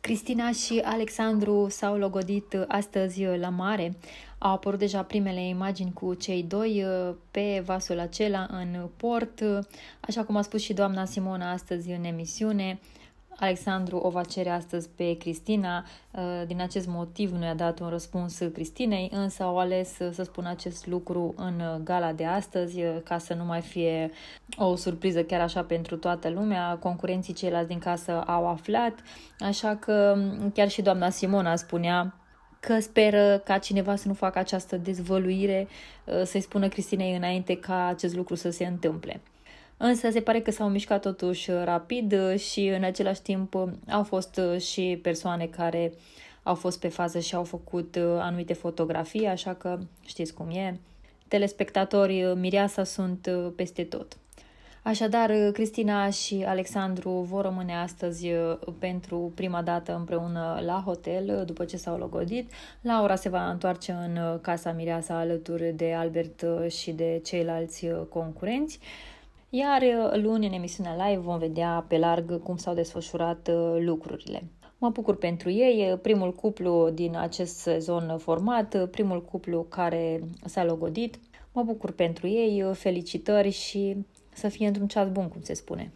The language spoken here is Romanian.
Cristina și Alexandru s-au logodit uh, astăzi uh, la mare. Au apărut deja primele imagini cu cei doi uh, pe vasul acela în port, așa cum a spus și doamna Simona astăzi în emisiune. Alexandru o va cere astăzi pe Cristina. Uh, din acest motiv nu i-a dat un răspuns Cristinei, însă au ales uh, să spună acest lucru în uh, gala de astăzi ca să nu mai fie o surpriză chiar așa pentru toată lumea. Concurenții ceilalți din casă au aflat, așa că um, chiar și doamna Simona spunea că speră ca cineva să nu facă această dezvăluire, să-i spună Cristinei înainte ca acest lucru să se întâmple însă se pare că s-au mișcat totuși uh, rapid uh, și în același timp uh, au fost și persoane care au fost pe fază și au făcut anumite fotografii, așa că știți cum e. Telespectatori mireasa sunt peste tot. Așadar, Cristina și Alexandru vor rămâne astăzi pentru prima dată împreună la hotel după ce s-au logodit. Laura se va întoarce în casa Mireasa alături de Albert și de ceilalți concurenți. Iar uh, luni, în emisiunea live, vom vedea pe larg cum s-au desfășurat uh, lucrurile. Mă bucur pentru ei, uh, primul cuplu din acest sezon format, primul cuplu care s-a logodit. Mă bucur pentru ei, felicitări și să fie într-un ceas bun, cum se spune.